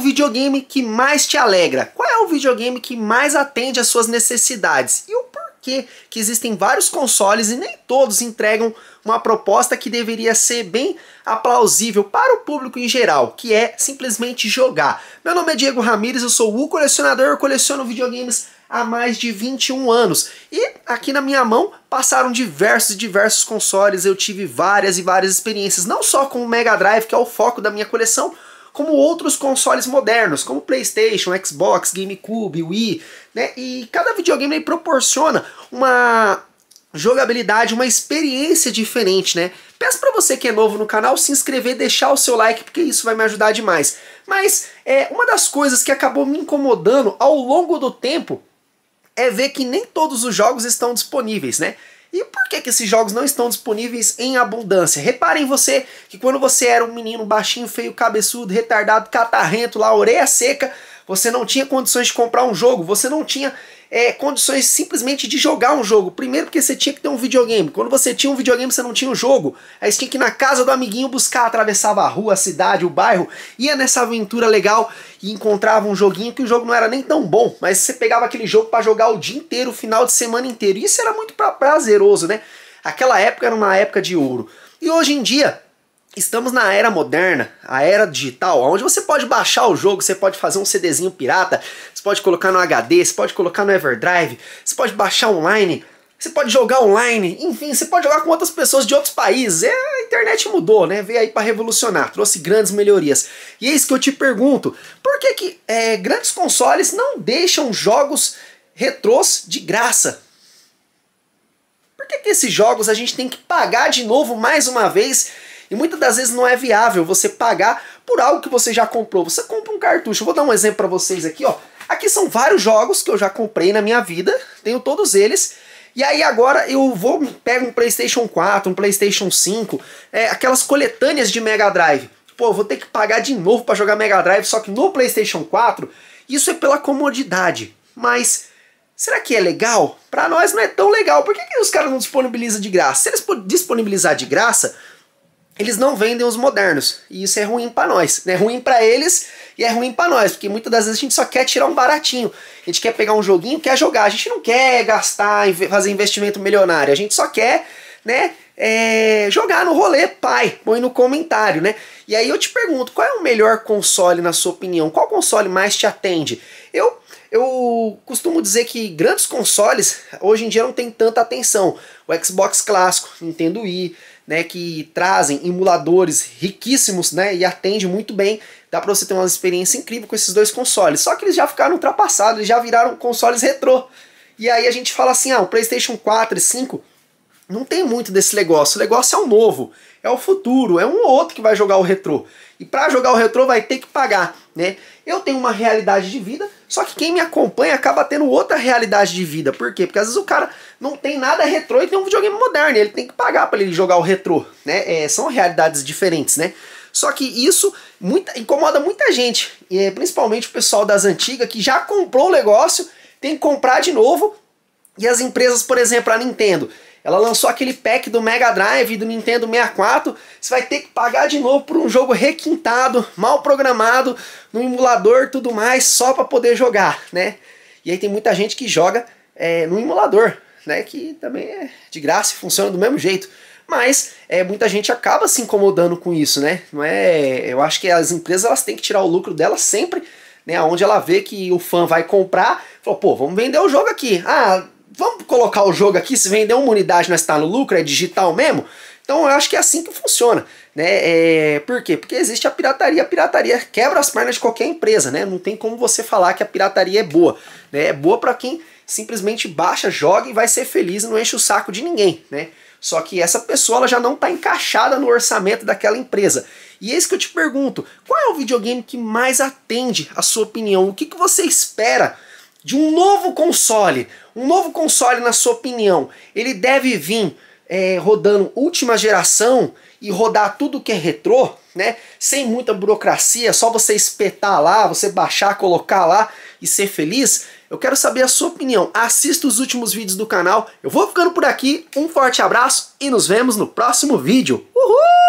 videogame que mais te alegra? Qual é o videogame que mais atende às suas necessidades? E o porquê que existem vários consoles e nem todos entregam uma proposta que deveria ser bem aplausível para o público em geral, que é simplesmente jogar. Meu nome é Diego Ramires, eu sou o colecionador, eu coleciono videogames há mais de 21 anos. E aqui na minha mão passaram diversos e diversos consoles, eu tive várias e várias experiências, não só com o Mega Drive, que é o foco da minha coleção, como outros consoles modernos, como PlayStation, Xbox, GameCube, Wii, né? E cada videogame proporciona uma jogabilidade, uma experiência diferente, né? Peço para você que é novo no canal se inscrever, deixar o seu like, porque isso vai me ajudar demais. Mas é uma das coisas que acabou me incomodando ao longo do tempo é ver que nem todos os jogos estão disponíveis, né? E por que, que esses jogos não estão disponíveis em abundância? Reparem você que quando você era um menino baixinho, feio, cabeçudo, retardado, catarrento, lá, orelha seca, você não tinha condições de comprar um jogo, você não tinha é, condições simplesmente de jogar um jogo. Primeiro porque você tinha que ter um videogame. Quando você tinha um videogame, você não tinha um jogo. Aí você tinha que ir na casa do amiguinho buscar, atravessava a rua, a cidade, o bairro, ia nessa aventura legal e encontrava um joguinho que o jogo não era nem tão bom, mas você pegava aquele jogo para jogar o dia inteiro, o final de semana inteiro. E isso era muito pra prazeroso, né? Aquela época era uma época de ouro. E hoje em dia, Estamos na era moderna, a era digital, onde você pode baixar o jogo, você pode fazer um CDzinho pirata, você pode colocar no HD, você pode colocar no Everdrive, você pode baixar online, você pode jogar online, enfim, você pode jogar com outras pessoas de outros países. É, a internet mudou, né? Veio aí para revolucionar, trouxe grandes melhorias. E é isso que eu te pergunto: por que, que é, grandes consoles não deixam jogos retrôs de graça? Por que, que esses jogos a gente tem que pagar de novo mais uma vez? E muitas das vezes não é viável você pagar por algo que você já comprou. Você compra um cartucho. Eu vou dar um exemplo para vocês aqui, ó. Aqui são vários jogos que eu já comprei na minha vida, tenho todos eles. E aí agora eu vou, pego um PlayStation 4, um PlayStation 5, é, aquelas coletâneas de Mega Drive. Pô, vou ter que pagar de novo para jogar Mega Drive, só que no PlayStation 4, isso é pela comodidade. Mas será que é legal? Para nós não é tão legal. Por que, que os caras não disponibilizam de graça? Se eles disponibilizar de graça, eles não vendem os modernos. E isso é ruim para nós. É né? ruim para eles e é ruim para nós, porque muitas das vezes a gente só quer tirar um baratinho. A gente quer pegar um joguinho, quer jogar. A gente não quer gastar, fazer investimento milionário. A gente só quer, né, é, jogar no rolê, pai. Põe no comentário, né? E aí eu te pergunto, qual é o melhor console na sua opinião? Qual console mais te atende? Eu eu costumo dizer que grandes consoles hoje em dia não tem tanta atenção. O Xbox clássico, Nintendo Wii, né, que trazem emuladores riquíssimos, né, e atende muito bem. Dá para você ter uma experiência incrível com esses dois consoles. Só que eles já ficaram ultrapassados, eles já viraram consoles retrô. E aí a gente fala assim, ah, o PlayStation 4 e 5 não tem muito desse negócio. O negócio é o novo, é o futuro, é um ou outro que vai jogar o retrô. E para jogar o retrô vai ter que pagar, né? Eu tenho uma realidade de vida, só que quem me acompanha acaba tendo outra realidade de vida. Por quê? Porque às vezes o cara não tem nada retrô e tem um videogame moderno, ele tem que pagar para ele jogar o retrô, né? É, são realidades diferentes, né? Só que isso muita, incomoda muita gente, é, principalmente o pessoal das antigas que já comprou o negócio, tem que comprar de novo. E as empresas, por exemplo, a Nintendo, ela lançou aquele pack do Mega Drive do Nintendo 64. Você vai ter que pagar de novo por um jogo requintado, mal programado, no emulador, tudo mais, só para poder jogar, né? E aí tem muita gente que joga é, no emulador, né? Que também é de graça e funciona do mesmo jeito. Mas é, muita gente acaba se incomodando com isso, né? Não é, eu acho que as empresas elas têm que tirar o lucro delas sempre, né? Onde ela vê que o fã vai comprar, falou, pô, vamos vender o jogo aqui. Ah, vamos colocar o jogo aqui, se vender uma unidade nós está no lucro, é digital mesmo? Então eu acho que é assim que funciona. Né? É, por quê? Porque existe a pirataria. A pirataria quebra as pernas de qualquer empresa, né? Não tem como você falar que a pirataria é boa. Né? É boa para quem simplesmente baixa, joga e vai ser feliz e não enche o saco de ninguém, né? Só que essa pessoa já não está encaixada no orçamento daquela empresa. E é isso que eu te pergunto: qual é o videogame que mais atende a sua opinião? O que, que você espera? de um novo console. Um novo console, na sua opinião, ele deve vir é, rodando última geração e rodar tudo que é retrô, né? Sem muita burocracia, só você espetar lá, você baixar, colocar lá e ser feliz. Eu quero saber a sua opinião. Assista os últimos vídeos do canal. Eu vou ficando por aqui. Um forte abraço e nos vemos no próximo vídeo. Uhul!